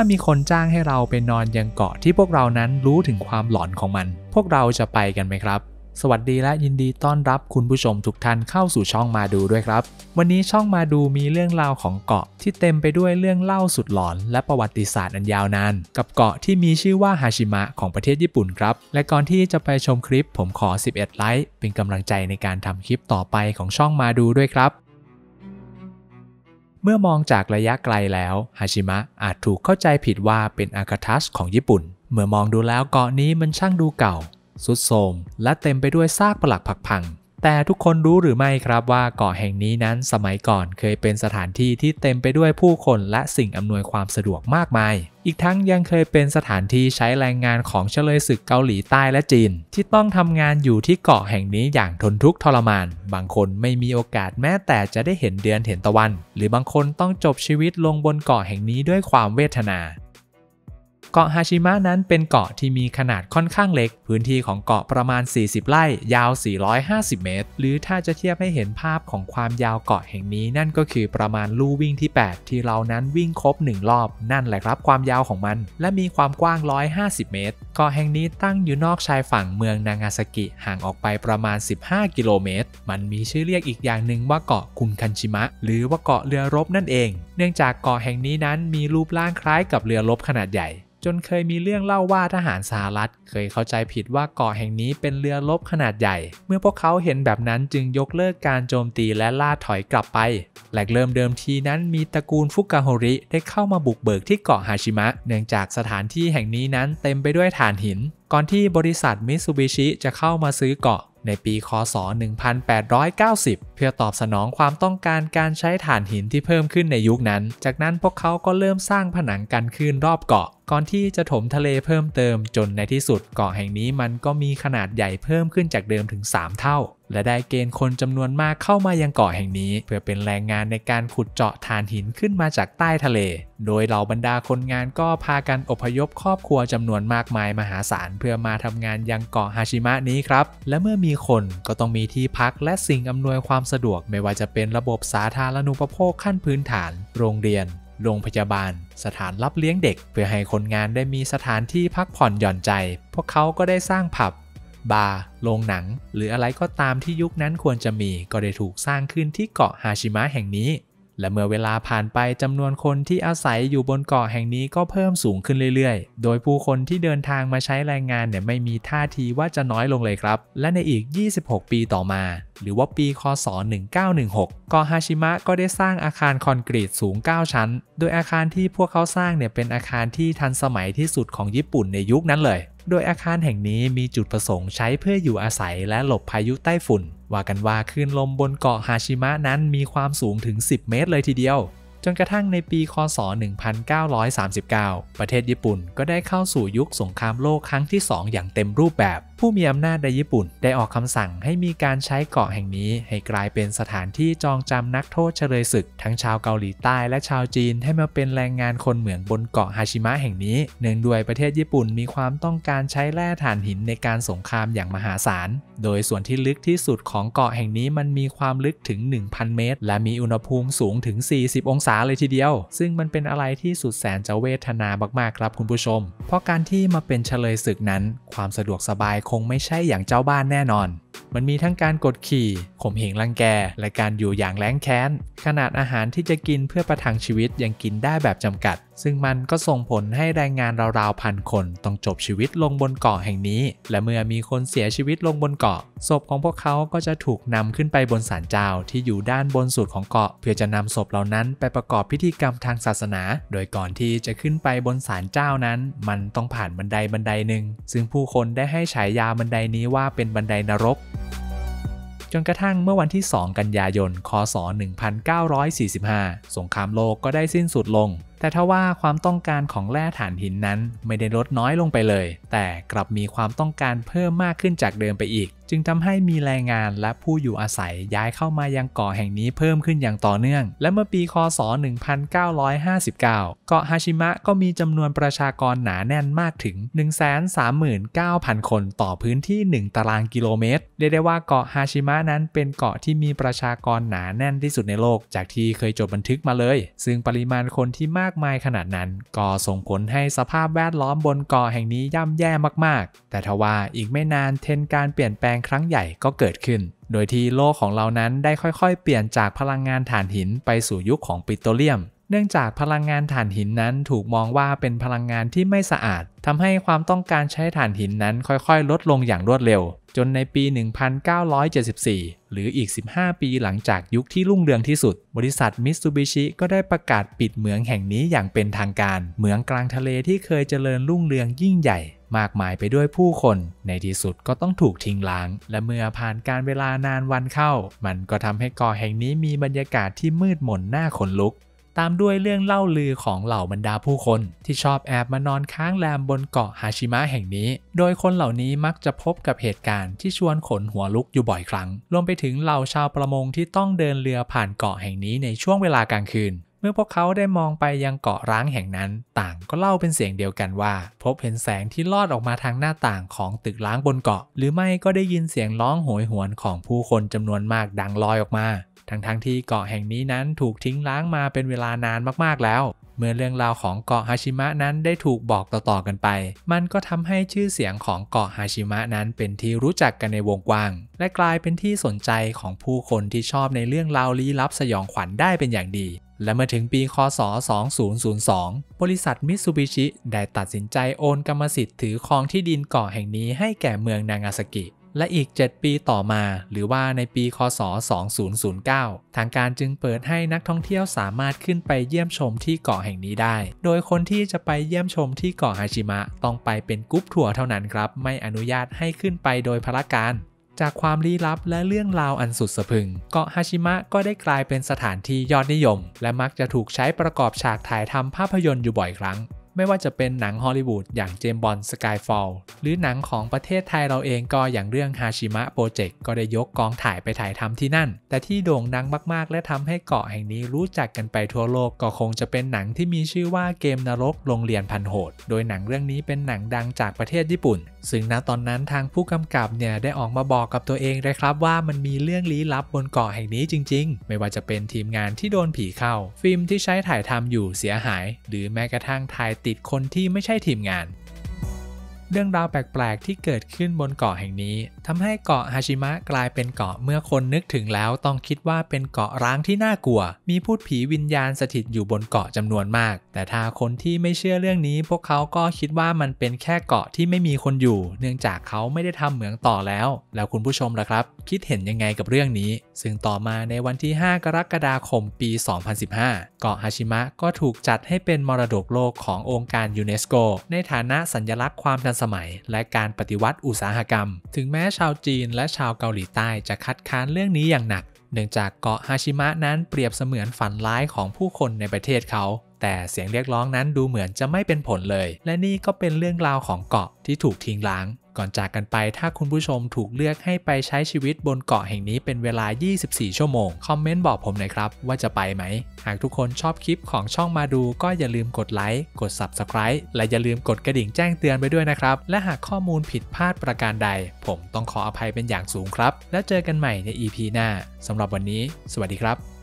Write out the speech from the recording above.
ถ้ามีคนจ้างให้เราไปนอนยังเกาะที่พวกเรานั้นรู้ถึงความหลอนของมัน พวกเราจะไปกันไหมครับ สวัสดีและยินดีต้อนรับคุณผู้ชมทุกท่านเข้าสู่ช่องมาดูด้วยครับ วันนี้ช่องมาดูมีเรื่องราวของเกาะที่เต็มไปด้วยเรื่องเล่าสุดหลอนและประวัติศาสตร์อันยาวนาน กับเกาะที่มีชื่อว่าฮาชิมะของประเทศญี่ปุ่นครับและก่อนที่จะไปชมคลิปผมขอ 11 ไลค์เป็นกำลังใจในการทำคลิปต่อไปของช่องมาดูด้วยครับเมื่อมองจากระยะไกลแล้ว ฮาชิมะอาจถูกเข้าใจผิดว่าเป็นอากาทัสของญี่ปุ่น เมื่อมองดูแล้วเกาะนี้มันช่างดูเก่า สุดโทมและเต็มไปด้วยซากปลักผักพังแต่ทุกคนรู้หรือไม่ครับว่าเกาะแห่งนี้นั้นสมัยก่อนเคยเป็นสถานที่ที่เต็มไปด้วยผู้คนและสิ่งอำนวยความสะดวกมากมาย อีกทั้งยังเคยเป็นสถานที่ใช้แรงงานของเฉลยศึกเกาหลีใต้และจีน ที่ต้องทำงานอยู่ที่เกาะแห่งนี้อย่างทนทุกข์ทรมาน บางคนไม่มีโอกาสแม้แต่จะได้เห็นเดือนเห็นตะวัน หรือบางคนต้องจบชีวิตลงบนเกาะแห่งนี้ด้วยความเวทนาเกาะฮาชิมะนั้นเป็นเกาะที่มีขนาดค่อนข้างเล็ก พื้นที่ของเกาะประมาณ 40 ไร่ ยาว 450 เมตร หรือถ้าจะเทียบให้เห็นภาพของความยาวเกาะแห่งนี้นั่นก็คือประมาณลู่วิ่งที่ 8 ที่เรานั้นวิ่งครบ1 รอบ นั่นแหละครับความยาวของมัน และมีความกว้าง 150 เมตรเกาะแห่งนี้ตั้งอยู่นอกชายฝั่งเมืองนางาซากิห่างออกไปประมาณ 15 กิโลเมตร มันมีชื่อเรียกอีกอย่างหนึ่งว่าเกาะคุนคันชิมะ หรือว่าเกาะเรือรบนั่นเอง เนื่องจากเกาะแห่งนี้นั้นมีรูปร่างคล้ายกับเรือรบขนาดใหญ่จนเคยมีเรื่องเล่าว่าทหารสหรัฐ เคยเข้าใจผิดว่าเกาะแห่งนี้เป็นเรือรบขนาดใหญ่ เมื่อพวกเขาเห็นแบบนั้นจึงยกเลิกการโจมตีและล่าถอยกลับไปแหล่งเริ่มเดิมทีนั้น มีตระกูลฟุกาโฮริ ได้เข้ามาบุกเบิกที่เกาะฮาชิมะ เนื่องจากสถานที่แห่งนี้นั้นเต็มไปด้วยฐานหิน ก่อนที่บริษัทมิตซูบิชิจะเข้ามาซื้อเกาะในปีคศ 1890 เพื่อตอบสนองความต้องการการใช้ฐานหินที่เพิ่มขึ้นในยุคนั้น จากนั้นพวกเขาก็เริ่มสร้างผนังกันคลื่นรอบเกาะก่อนที่จะถมทะเลเพิ่มเติมจนในที่สุดเกาะแห่งนี้มันก็มีขนาดใหญ่เพิ่มขึ้นจากเดิมถึง 3 เท่า และได้เกณฑ์คนจำนวนมากเข้ามายังเกาะแห่งนี้ เพื่อเป็นแรงงานในการขุดเจาะฐานหินขึ้นมาจากใต้ทะเล โดยเหล่าบรรดาคนงานก็พากันอพยพครอบครัวจำนวนมากมายมหาศาลเพื่อมาทำงานยังเกาะฮาชิมะนี้ครับและเมื่อมีคนก็ต้องมีที่พักและสิ่งอำนวยความสะดวกไม่ว่าจะเป็นระบบสาธารณูปโภคขั้นพื้นฐานโรงเรียนโรงพยาบาล สถานรับเลี้ยงเด็ก เพื่อให้คนงานได้มีสถานที่พักผ่อนหย่อนใจพวกเขาก็ได้สร้างผับ บาร์โรงหนัง หรืออะไรก็ตามที่ยุคนั้นควรจะมี ก็ได้ถูกสร้างขึ้นที่เกาะฮาชิมะแห่งนี้และเมื่อเวลาผ่านไปจำนวนคนที่อาศัยอยู่บนเกาะแห่งนี้ก็เพิ่มสูงขึ้นเรื่อยๆ โดยผู้คนที่เดินทางมาใช้แรงงานเนี่ยไม่มีท่าทีว่าจะน้อยลงเลยครับ และในอีก 26 ปีต่อมา หรือว่าปี คศ 1916เกาะฮาชิมะก็ได้สร้างอาคารคอนกรีตสูง 9 ชั้น โดยอาคารที่พวกเขาสร้างเนี่ยเป็นอาคารที่ทันสมัยที่สุดของญี่ปุ่นในยุคนั้นเลย โดยอาคารแห่งนี้มีจุดประสงค์ใช้เพื่ออยู่อาศัยและหลบพายุใต้ฝุ่นว่ากันว่าคลื่นลมบนเกาะฮาชิมะนั้นมีความสูงถึง 10 เมตรเลยทีเดียว จนกระทั่งในปีคศ 1939 ประเทศญี่ปุ่นก็ได้เข้าสู่ยุคสงครามโลกครั้งที่ 2 อย่างเต็มรูปแบบผู้มีอำนาจในญี่ปุ่นได้ออกคำสั่งให้มีการใช้เกาะแห่งนี้ให้กลายเป็นสถานที่จองจำนักโทษเฉลยศึก ทั้งชาวเกาหลีใต้และชาวจีนให้มาเป็นแรงงานคนเหมืองบนเกาะฮาชิมะแห่งนี้เนื่องด้วยประเทศญี่ปุ่นมีความต้องการใช้แร่ถ่านหินในการสงครามอย่างมหาศาลโดยส่วนที่ลึกที่สุดของเกาะแห่งนี้มันมีความลึกถึง 1,000 เมตร และมีอุณหภูมิสูงถึง 40 องศาเลยทีเดียว ซึ่งมันเป็นอะไรที่สุดแสนจะเวทนามากๆครับคุณผู้ชม เพราะการที่มาเป็นเฉลยศึกนั้น ความสะดวกสบายคงไม่ใช่อย่างเจ้าบ้านแน่นอน มันมีทั้งการกดขี่ ข่มเหงรังแก และการอยู่อย่างแร้งแค้น ขนาดอาหารที่จะกินเพื่อประทังชีวิตยังกินได้แบบจำกัดซึ่งมันก็ส่งผลให้แรงงานราวๆพันคนต้องจบชีวิตลงบนเกาะแห่งนี้ และเมื่อมีคนเสียชีวิตลงบนเกาะ ศพของพวกเขาก็จะถูกนำขึ้นไปบนศาลเจ้าที่อยู่ด้านบนสุดของเกาะ เพื่อจะนำศพเหล่านั้นไปประกอบพิธีกรรมทางศาสนา โดยก่อนที่จะขึ้นไปบนศาลเจ้านั้น มันต้องผ่านบันไดบันไดหนึ่ง ซึ่งผู้คนได้ให้ฉายาบันไดนี้ว่าเป็นบันไดนรก จนกระทั่งเมื่อวันที่ 2 กันยายน คศ1945 สงครามโลกก็ได้สิ้นสุดลงแต่ถ้าว่าความต้องการของแร่ถ่านหินนั้นไม่ได้ลดน้อยลงไปเลย แต่กลับมีความต้องการเพิ่มมากขึ้นจากเดิมไปอีก จึงทำให้มีแรงงานและผู้อยู่อาศัยย้ายเข้ามายังเกาะแห่งนี้เพิ่มขึ้นอย่างต่อเนื่อง และเมื่อปีคศ 1959 เกาะฮาชิมะก็มีจำนวนประชากรหนาแน่นมากถึง 139,000 คนต่อพื้นที่ 1 ตารางกิโลเมตรเรียกได้ว่าเกาะฮาชิมะนั้นเป็นเกาะที่มีประชากรหนาแน่นที่สุดในโลกจากที่เคยจดบันทึกมาเลย ซึ่งปริมาณคนที่มากากมายขนาดนั้น ก็ส่งผลให้สภาพแวดล้อมบนเกาะแห่งนี้ย่ำแย่มากๆ แต่ทว่าอีกไม่นานเทรนการเปลี่ยนแปลงครั้งใหญ่ก็เกิดขึ้น โดยที่โลกของเรานั้นได้ค่อยๆ เปลี่ยนจากพลังงานถ่านหินไปสู่ยุคของปิโตรเลียม เนื่องจากพลังงานถ่านหินนั้นถูกมองว่าเป็นพลังงานที่ไม่สะอาด ทำให้ความต้องการใช้ถ่านหินนั้นค่อยๆ ลดลงอย่างรวดเร็วจนในปี 1974 หรืออีก 15 ปีหลังจากยุคที่รุ่งเรืองที่สุด บริษัท มิตซูบิชิ ก็ได้ประกาศปิดเหมืองแห่งนี้อย่างเป็นทางการเหมืองกลางทะเลที่เคยเจริญรุ่งเรืองยิ่งใหญ่มากมายไปด้วยผู้คน ในที่สุดก็ต้องถูกทิ้งล้าง และเมื่อผ่านการเวลานานวันเข้า มันก็ทำให้กอแห่งนี้มีบรรยากาศที่มืดมนน่าขนลุกตามด้วยเรื่องเล่าลือของเหล่าบรรดาผู้คน ที่ชอบแอบมานอนค้างแรมบนเกาะฮาชิมะแห่งนี้ โดยคนเหล่านี้มักจะพบกับเหตุการณ์ที่ชวนขนหัวลุกอยู่บ่อยครั้ง รวมไปถึงเหล่าชาวประมงที่ต้องเดินเรือผ่านเกาะแห่งนี้ในช่วงเวลากลางคืน เมื่อพวกเขาได้มองไปยังเกาะร้างแห่งนั้น ต่างก็เล่าเป็นเสียงเดียวกันว่า พบเห็นแสงที่ลอดออกมาทางหน้าต่างของตึกร้างบนเกาะ หรือไม่ก็ได้ยินเสียงร้องโหยหวนของผู้คนจำนวนมากดังลอยออกมาทั้งๆทที่เกาะแห่งนี้นั้นถูกทิ้งล้างมาเป็นเวลานานมากๆแล้ว เมื่อเรื่องราวของเกาะฮาชิมะนั้นได้ถูกบอกต่อๆกันไป มันก็ทำให้ชื่อเสียงของเกาะฮาชิมะนั้นเป็นที่รู้จักกันในวงกว้าง และกลายเป็นที่สนใจของผู้คนที่ชอบในเรื่องราวลี้ลับสยองขวัญได้เป็นอย่างดี และเมื่อถึงปีคศ 2002 บริษัทมิตซูบิชิได้ตัดสินใจโอนกรรมสิทธิ์ถือครองที่ดินเกาะแห่งนี้ให้แก่เมืองนางาซากิและอีก 7 ปีต่อมา หรือว่าในปี คศ 2009 ทางการจึงเปิดให้นักท่องเที่ยวสามารถขึ้นไปเยี่ยมชมที่เกาะแห่งนี้ได้ โดยคนที่จะไปเยี่ยมชมที่เกาะฮาชิมะต้องไปเป็นกรุ๊ปทัวร์เท่านั้นครับ ไม่อนุญาตให้ขึ้นไปโดยพละการ จากความลี้ลับและเรื่องราวอันสุดสะพึง เกาะฮาชิมะก็ได้กลายเป็นสถานที่ยอดนิยมและมักจะถูกใช้ประกอบฉากถ่ายทำภาพยนตร์อยู่บ่อยครั้งไม่ว่าจะเป็นหนังฮอลลีวูดอย่างเจมบอลสกายฟอลหรือหนังของประเทศไทยเราเองก็อย่างเรื่องฮาชิมะโปรเจกต์ก็ได้ยกกองถ่ายไปถ่ายทำที่นั่น แต่ที่โด่งดังมากๆ และทำให้เกาะแห่งนี้รู้จักกันไปทั่วโลกก็คงจะเป็นหนังที่มีชื่อว่าเกมนรกโรงเรียนพันโหด โดยหนังเรื่องนี้เป็นหนังดังจากประเทศญี่ปุ่น ซึ่งณตอนนั้นทางผู้กำกับเนี่ยได้ออกมาบอกกับตัวเองเลยครับว่ามันมีเรื่องลี้ลับบนเกาะแห่งนี้จริง ๆ ไม่ว่าจะเป็นทีมงานที่โดนผีเข้าฟิล์มที่ใช้ถ่ายทำอยู่เสียหายหรือแม้กระทั่งถ่ายติติดคนที่ไม่ใช่ทีมงาน เรื่องราวแปลก ๆ ที่เกิดขึ้นบนเกาะแห่งนี้ทำให้เกาะฮาชิมะกลายเป็นเกาะเมื่อคนนึกถึงแล้วต้องคิดว่าเป็นเกาะร้างที่น่ากลัว มีพูดผีวิญญาณสถิตอยู่บนเกาะจำนวนมาก แต่ถ้าคนที่ไม่เชื่อเรื่องนี้ พวกเขาก็คิดว่ามันเป็นแค่เกาะที่ไม่มีคนอยู่ เนื่องจากเขาไม่ได้ทำเหมืองต่อแล้ว แล้วคุณผู้ชมล่ะครับ คิดเห็นยังไงกับเรื่องนี้ซึ่งต่อมาในวันที่ 5 กรกฎาคมปี 2015 เกาะฮาชิมะก็ถูกจัดให้เป็นมรดกโลกขององค์การยูเนสโกในฐานะสัญลักษณ์ความทันสมัยและการปฏิวัติอุตสาหกรรม ถึงแม้ชาวจีนและชาวเกาหลีใต้จะคัดค้านเรื่องนี้อย่างหนัก เนื่องจากเกาะฮาชิมะนั้นเปรียบเสมือนฝันร้ายของผู้คนในประเทศเขา แต่เสียงเรียกร้องนั้นดูเหมือนจะไม่เป็นผลเลย และนี่ก็เป็นเรื่องราวของเกาะที่ถูกทิ้งล้างก่อนจากกันไปถ้าคุณผู้ชมถูกเลือกให้ไปใช้ชีวิตบนเกาะแห่งนี้เป็นเวลา 24 ชั่วโมง คอมเมนต์บอกผมหน่อยครับ ว่าจะไปไหม หากทุกคนชอบคลิปของช่องมาดูก็อย่าลืมกดไลค์ กด Subscribe และอย่าลืมกดกระดิ่งแจ้งเตือนไปด้วยนะครับ และหากข้อมูลผิดพลาดประการใด ผมต้องขออภัยเป็นอย่างสูงครับแล้วเจอกันใหม่ใน EP หน้าสำหรับวันนี้ สวัสดีครับ